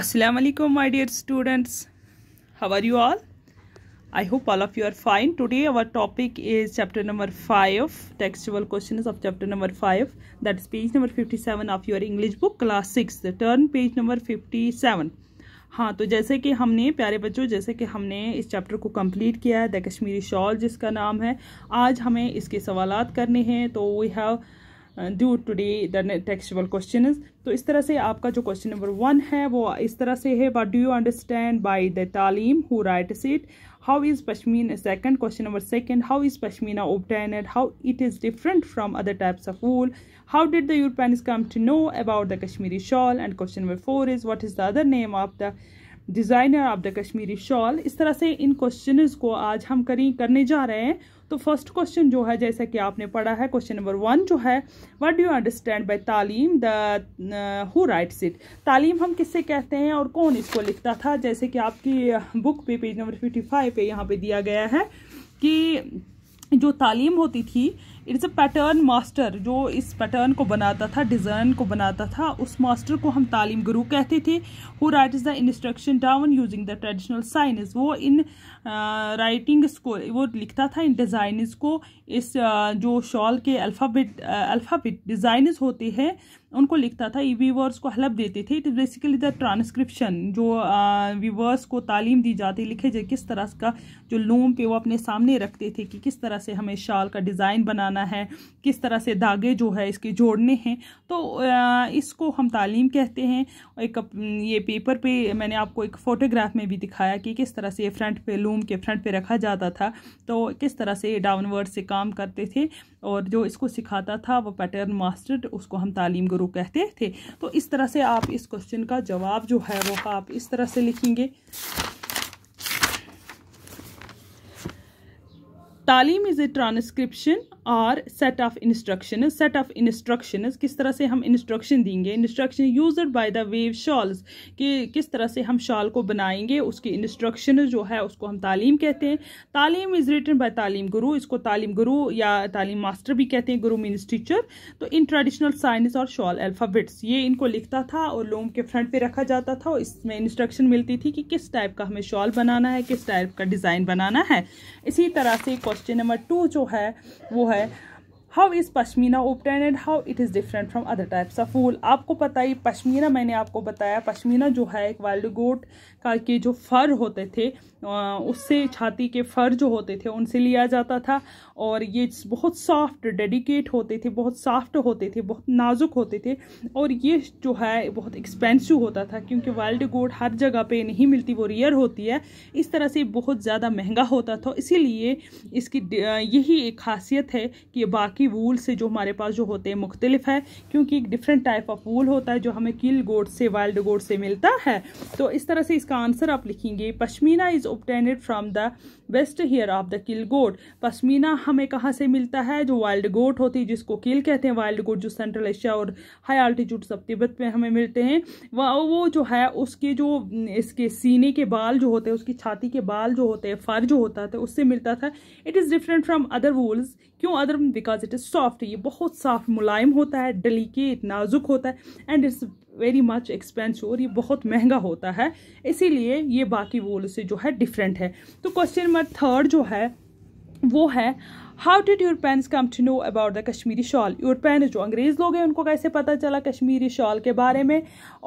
Assalamu alaikum my dear students. How are you all? I hope all of you are fine. Today our topic is chapter number 5, textual questions of chapter number 5. That is page number 57 of your English book class 6. Turn page number 57. हाँ तो जैसे कि हमने प्यारे बच्चों जैसे कि हमने इस चैप्टर को कंप्लीट किया है द कश्मीरी शॉल जिसका नाम है आज हमें इसके सवालात करने हैं तो we have do today the textual question तो इस तरह से आपका जो क्वेश्चन नंबर वन है वो इस तरह से है what do you understand by the talim who writes it how is pashmina second question number second how is pashmina obtained how it is different from other types of wool how did the Europeans come to know about the Kashmiri shawl and question number four is what is the other name of the designer of the Kashmiri shawl इस तरह से इन question को आज हम करी करने जा रहे हैं तो फर्स्ट क्वेश्चन जो है जैसा कि आपने पढ़ा है क्वेश्चन नंबर वन जो है what do you understand by talim the who writes it तालीम हम किससे कहते हैं और कौन इसको लिखता था जैसे कि आपकी बुक पे पेज नंबर फिफ्टी फाइव पे यहाँ पे दिया गया है कि जो तालीम होती थी इट्स अ पैटर्न मास्टर जो इस पैटर्न को बनाता था डिज़ाइन को बनाता था उस मास्टर को हम तालीम गुरु कहते थे who write the instruction down using the traditional signs वो इन राइटिंग्स को वो लिखता था इन डिज़ाइनज को इस जो शॉल के अल्फ़ाबेट अल्फ़ाबेट डिज़ाइनज होते हैं उनको लिखता था वीवर्स को हेल्प देते थे it is basically the transcription जो वीवर्स को तालीम दी जाती लिखे जाए किस तरह का जो लूम पे वो अपने सामने रखते थे कि किस तरह से हमें शॉल का डिज़ाइन बनाना बनाना है किस तरह से धागे जो है इसके जोड़ने हैं तो इसको हम तालीम कहते हैं एक ये पेपर पे मैंने आपको एक फ़ोटोग्राफ में भी दिखाया कि किस तरह से फ्रंट पे लूम के फ्रंट पे रखा जाता था तो किस तरह से डाउनवर्ड से काम करते थे और जो इसको सिखाता था वो पैटर्न मास्टर उसको हम तालीम गुरु कहते थे तो इस तरह से आप इस क्वेश्चन का जवाब जो है वो आप इस तरह से लिखेंगे तालीम इज़ ए ट्रांसक्रिप्शन और set of instruction set of instruction किस तरह से हम इंस्ट्रक्शन देंगे instruction use by the weave shawls कि किस तरह से हम शॉल को बनाएंगे उसकी इंस्ट्रक्शन जो है उसको हम तालीम कहते हैं तालीम इज़ रिटन बाय तालीम गुरु इसको तालीम गुरु या तालीम मास्टर भी कहते हैं गुरु मीन्स टीचर तो इन ट्रेडिशनल साइंस और शॉल अल्फ़ाबेट्स ये इनको लिखता था और लोम के फ्रंट पर रखा जाता था और इसमें इंस्ट्रक्शन मिलती थी कि किस टाइप का हमें शॉल बनाना है किस टाइप का डिज़ाइन बनाना है इसी तरह से क्वेश्चन नंबर टू जो है वो है how is pashmina obtained and how it is different from other types of wool आपको पता ही पश्मीना मैंने आपको बताया पश्मीना जो है एक वाइल्ड गोट का के जो फर होते थे उससे छाती के फर जो होते थे उनसे लिया जाता था और ये बहुत सॉफ्ट डेडिकेट होते थे बहुत सॉफ्ट होते थे बहुत नाजुक होते थे और ये जो है बहुत एक्सपेंसिव होता था क्योंकि वाइल्ड गोट हर जगह पे नहीं मिलती वो रियर होती है इस तरह से बहुत ज़्यादा महंगा होता था इसीलिए इसकी यही एक खासियत है कि बाकी बाकी वूल से जो हमारे पास जो होते हैं मुख्तलिफ है क्योंकि एक डिफरेंट टाइप ऑफ वूल होता है जो हमें किल गोड से वाइल्ड गोड से मिलता है तो इस तरह से इसका आंसर आप लिखेंगे pashmina is obtained from the waste hair of the kill goat पश्मीना हमें कहाँ से मिलता है जो वाइल्ड गोड होती है जिसको किल कहते हैं वाइल्ड गोड जो सेंट्रल एशिया और हाई आल्टीट्यूड सब तिब्बत में हमें मिलते हैं वो जो है उसके जो इसके सीने के बाल जो होते हैं उसकी छाती के बाल जो होते हैं फर जो होता था उससे मिलता था it is different from other wools क्यों other because it it is soft ये बहुत साफ मुलायम होता है डेलीकेट नाजुक होता है and it's very much expensive और ये बहुत महंगा होता है इसीलिए ये बाकी वोल से जो है डिफरेंट है तो क्वेश्चन नंबर थर्ड जो है वो है how did your parents come to know about the Kashmiri shawl Europeans जो अंग्रेज़ लोग हैं उनको कैसे पता चला कश्मीरी शॉल के बारे में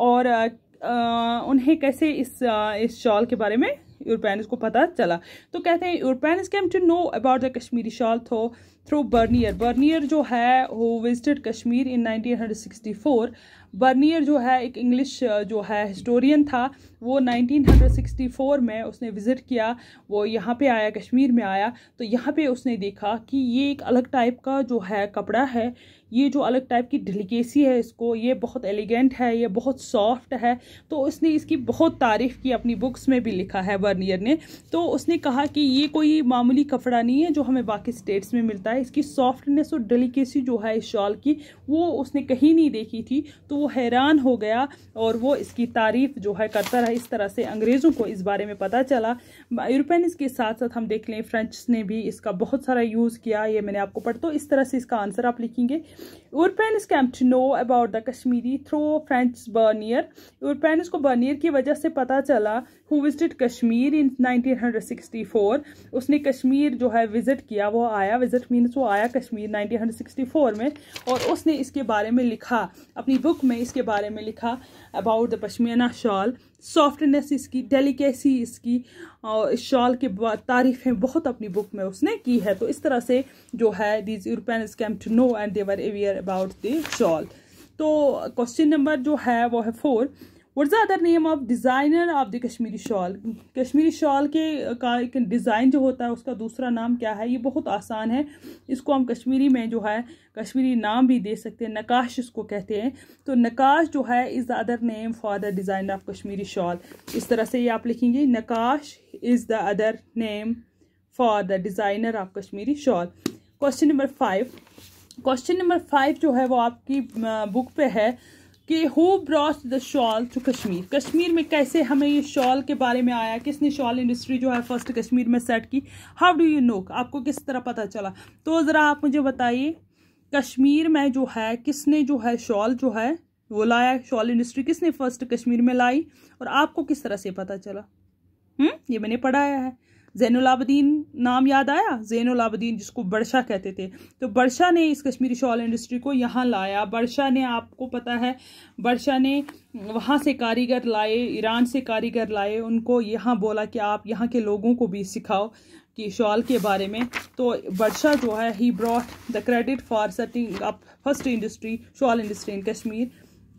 और आ, उन्हें कैसे इस आ, इस शॉल के बारे में यूरोपियंस को पता चला तो कहते हैं Europeans came to know about the Kashmiri shawl through through Bernier Bernier जो है वो विजिटेड कश्मीर इन 1964 बर्नियर जो है एक इंग्लिश जो है हिस्टोरियन था वो 1964 में उसने विज़िट किया वो यहाँ पे आया कश्मीर में आया तो यहाँ पे उसने देखा कि ये एक अलग टाइप का जो है कपड़ा है ये जो अलग टाइप की डिलिकेसी है इसको ये बहुत एलिगेंट है ये बहुत सॉफ्ट है तो उसने इसकी बहुत तारीफ़ की अपनी बुक्स में भी लिखा है वर्नियर ने तो उसने कहा कि ये कोई मामूली कपड़ा नहीं है जो हमें बाकी स्टेट्स में मिलता है इसकी सॉफ्टनेस और डिलिकेसी जो है इस शॉल की वो उसने कहीं नहीं देखी थी तो वो हैरान हो गया और वो इसकी तारीफ जो है करता रहा इस तरह से अंग्रेज़ों को इस बारे में पता चला यूरोपियन के साथ साथ हम देख लें फ्रेंच ने भी इसका बहुत सारा यूज़ किया ये मैंने आपको पढ़ तो इस तरह से इसका आंसर आप लिखेंगे Europeans came to know about the Kashmiri through French Bernier Europeans को बर्नियर की वजह से पता चला who visit Kashmir in nineteen उसने कश्मीर जो है विज़िट किया वो आया विज़िट मीन्स वो आया कश्मीर नाइनटीन में और उसने इसके बारे में लिखा अपनी बुक में इसके बारे में लिखा about the pashmina shawl softness इसकी डेलिकेसी इसकी और इस शॉल के तारीफ़ें बहुत अपनी बुक में उसने की है तो इस तरह से जो है these European came to know and they were aware about the shawl तो क्वेश्चन नंबर जो है वो है four what the other name of designer of the Kashmiri shawl Kashmiri shawl के uh, का एक डिज़ाइन जो होता है उसका दूसरा नाम क्या है ये बहुत आसान है इसको हम कश्मीरी में जो है कश्मीरी नाम भी दे सकते हैं नकाश इसको कहते हैं तो नकाश जो है is the other name for the designer of Kashmiri shawl इस तरह से ये आप लिखेंगे naqash is the other name for the designer of Kashmiri shawl question number five question number five जो है वो आपकी बुक uh, पे है कि who brought the shawl to Kashmir Kashmir में कैसे हमें ये शॉल के बारे में आया किसने शॉल इंडस्ट्री जो है फर्स्ट कश्मीर में सेट की हाउ डू यू नो आपको किस तरह पता चला तो ज़रा आप मुझे बताइए कश्मीर में जो है किसने जो है शॉल जो है वो लाया शॉल इंडस्ट्री किसने फर्स्ट कश्मीर में लाई और आपको किस तरह से पता चला हुँ? हम्म, ये मैंने पढ़ाया है जैनलाबद्दीन नाम याद आया जैनलाबद्दीन जिसको बड़शा कहते थे तो बड़शा ने इस कश्मीरी शॉल इंडस्ट्री को यहाँ लाया बड़शा ने आपको पता है बड़शा ने वहाँ से कारीगर लाए ईरान से कारीगर लाए उनको यहाँ बोला कि आप यहाँ के लोगों को भी सिखाओ कि शॉल के बारे में तो बदशाह जो है he brought the credit for setting up first industry shawl industry in Kashmir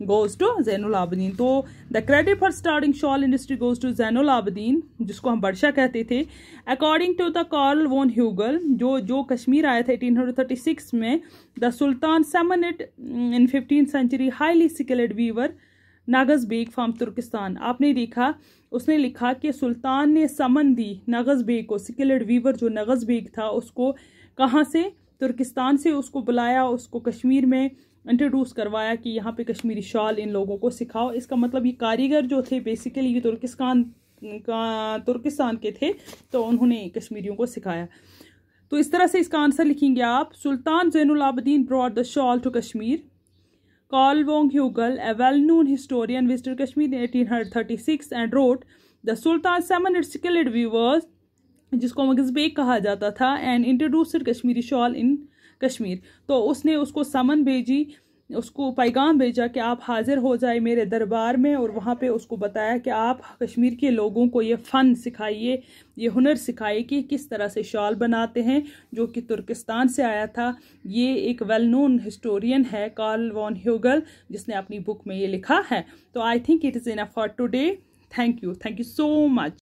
goes to Zainul Abidin. तो the credit for starting shawl industry goes to Zainul Abidin, जिसको हम बर्शा कहते थे According to the Carl von Hugel, जो जो कश्मीर आया था 1836 में the Sultan summoned in 15th century highly skilled weaver Naghz Beg from Turkistan आपने देखा उसने लिखा कि सुल्तान ने समन दी नगज बेग को स्किलड वीवर जो नगज बेग था उसको कहाँ से तुर्किस्तान से उसको बुलाया उसको कश्मीर में इंट्रोड्यूस करवाया कि यहाँ पे कश्मीरी शॉल इन लोगों को सिखाओ इसका मतलब ये कारीगर जो थे बेसिकली ये तुर्किस्तान का तुर्किस्तान के थे तो उन्होंने कश्मीरियों को सिखाया तो इस तरह से इसका आंसर लिखेंगे आप Sultan Zainul Abidin brought the shawl to Kashmir Hugel a well known historian known Kashmir eighteen hundred thirty six and wrote the sultan seven articulate weavers जिसको मगजबेग कहा जाता था and introduced Kashmiri shawl in Kashmir तो उसने उसको समन भेजी उसको पैगाम भेजा कि आप हाजिर हो जाए मेरे दरबार में और वहाँ पे उसको बताया कि आप कश्मीर के लोगों को ये फ़न सिखाइए ये हुनर सिखाइए कि किस तरह से शॉल बनाते हैं जो कि तुर्किस्तान से आया था ये एक वेल नोन हिस्टोरियन है कार्ल वॉन ह्यूगल जिसने अपनी बुक में ये लिखा है तो I think it is enough for today thank you thank you so much